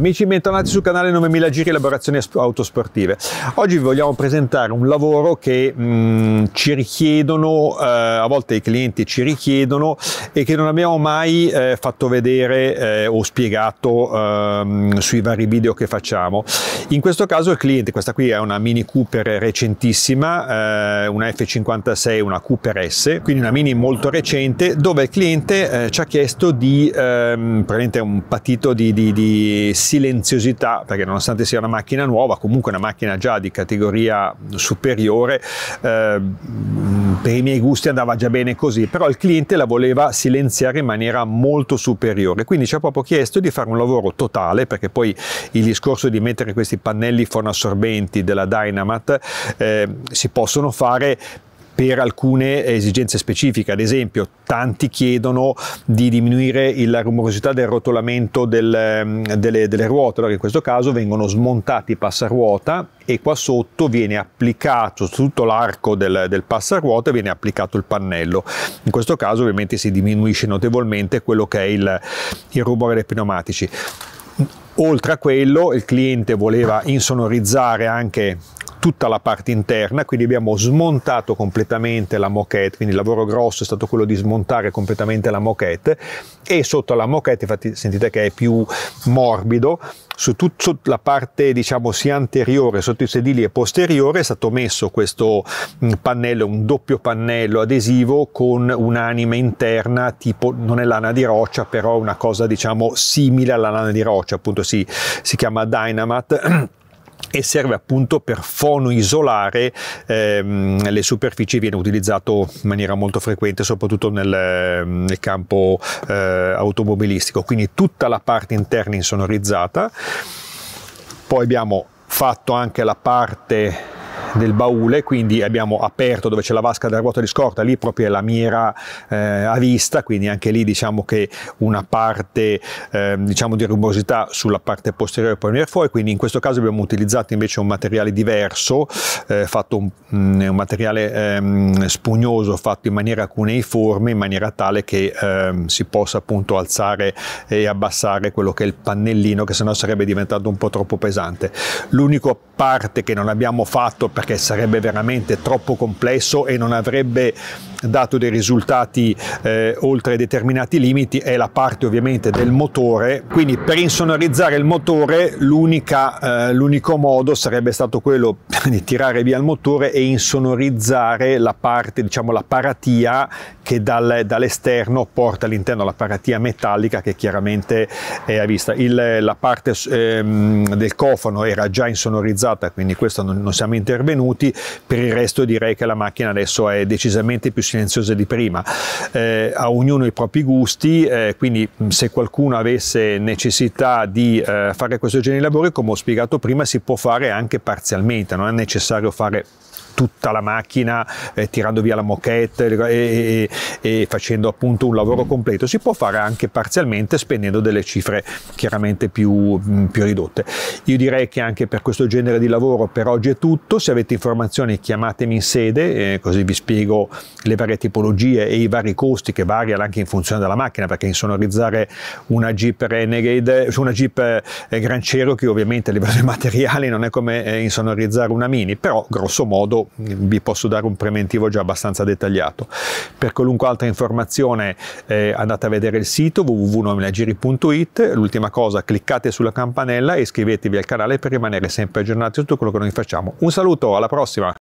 Amici bentornati sul canale 9000 Giri Elaborazioni Autosportive. Oggi vi vogliamo presentare un lavoro che mh, mm, ci richiedono, eh, a volte i clienti ci richiedono e che non abbiamo mai eh, fatto vedere eh, o spiegato ehm, sui vari video che facciamo. In questo caso il cliente, questa qui è una Mini Cooper recentissima, eh, una F56, una Cooper S, quindi una Mini molto recente, dove il cliente eh, ci ha chiesto di, ehm, praticamente un patito di, di, di silenziosità, perché nonostante sia una macchina nuova, comunque una macchina già di categoria superiore, eh, per i miei gusti andava già bene così, però il cliente la voleva silenziare in maniera molto superiore, quindi ci ha proprio chiesto di fare un lavoro totale, perché poi il discorso di mettere questi pannelli fonoassorbenti della Dynamat eh, si possono fare per alcune esigenze specifiche, ad esempio tanti chiedono di diminuire la rumorosità del rotolamento del, ehm, delle, delle, ruote, allora in questo caso vengono smontati i passaruota e qua sotto viene applicato su tutto l'arco del, del passaruota viene applicato il pannello, in questo caso ovviamente si diminuisce notevolmente quello che è il, il rumore dei pneumatici. Oltre a quello, il cliente voleva insonorizzare anche tutta la parte interna, quindi abbiamo smontato completamente la moquette, quindi il lavoro grosso è stato quello di smontare completamente la moquette e sotto la moquette, infatti sentite che è più morbido, su tutta la parte diciamo sia anteriore sotto i sedili e posteriore è stato messo questo mm, pannello, un doppio pannello adesivo con un'anima interna tipo, non è lana di roccia, però è una cosa diciamo simile alla lana di roccia, appunto si, si chiama Dynamat. e serve appunto per fonoisolare ehm, le superfici, viene utilizzato in maniera molto frequente soprattutto nel, nel campo eh, automobilistico, quindi tutta la parte interna insonorizzata. Poi abbiamo fatto anche la parte del baule, quindi abbiamo aperto dove c'è la vasca della ruota di scorta, lì proprio è la mira eh, a vista, quindi anche lì diciamo che una parte eh, diciamo di rugosità sulla parte posteriore può venire fuori, quindi in questo caso abbiamo utilizzato invece un materiale diverso, eh, fatto un, mm, un materiale ehm, spugnoso fatto in maniera cuneiforme, in maniera tale che ehm, si possa appunto alzare e abbassare quello che è il pannellino, che sennò sarebbe diventato un po' troppo pesante. L'unica parte che non abbiamo fatto per perché sarebbe veramente troppo complesso e non avrebbe dato dei risultati eh, oltre determinati limiti è la parte ovviamente del motore quindi per insonorizzare il motore eh, l'unico modo sarebbe stato quello di tirare via il motore e insonorizzare la parte diciamo la paratia che dal, dall'esterno porta all'interno la paratia metallica che chiaramente è a vista il, la parte ehm, del cofano era già insonorizzata quindi questo non, non siamo intervenuti intervenuti, per il resto direi che la macchina adesso è decisamente più silenziosa di prima, eh, a ognuno i propri gusti, eh, quindi se qualcuno avesse necessità di eh, fare questo genere di lavori, come ho spiegato prima, si può fare anche parzialmente, non è necessario fare tutta la macchina eh, tirando via la moquette e, e, e, facendo appunto un lavoro mm. completo, si può fare anche parzialmente spendendo delle cifre chiaramente più, mm, più ridotte. Io direi che anche per questo genere di lavoro per oggi è tutto, se avete informazioni chiamatemi in sede eh, così vi spiego le varie tipologie e i vari costi che variano anche in funzione della macchina perché insonorizzare una Jeep Renegade una Jeep eh, Gran Cero che ovviamente a livello di materiali non è come eh, insonorizzare una Mini però grosso modo vi posso dare un preventivo già abbastanza dettagliato. Per qualunque altra informazione eh, andate a vedere il sito www.nominagiri.it, l'ultima cosa cliccate sulla campanella e iscrivetevi al canale per rimanere sempre aggiornati su tutto quello che noi facciamo. Un saluto, alla prossima!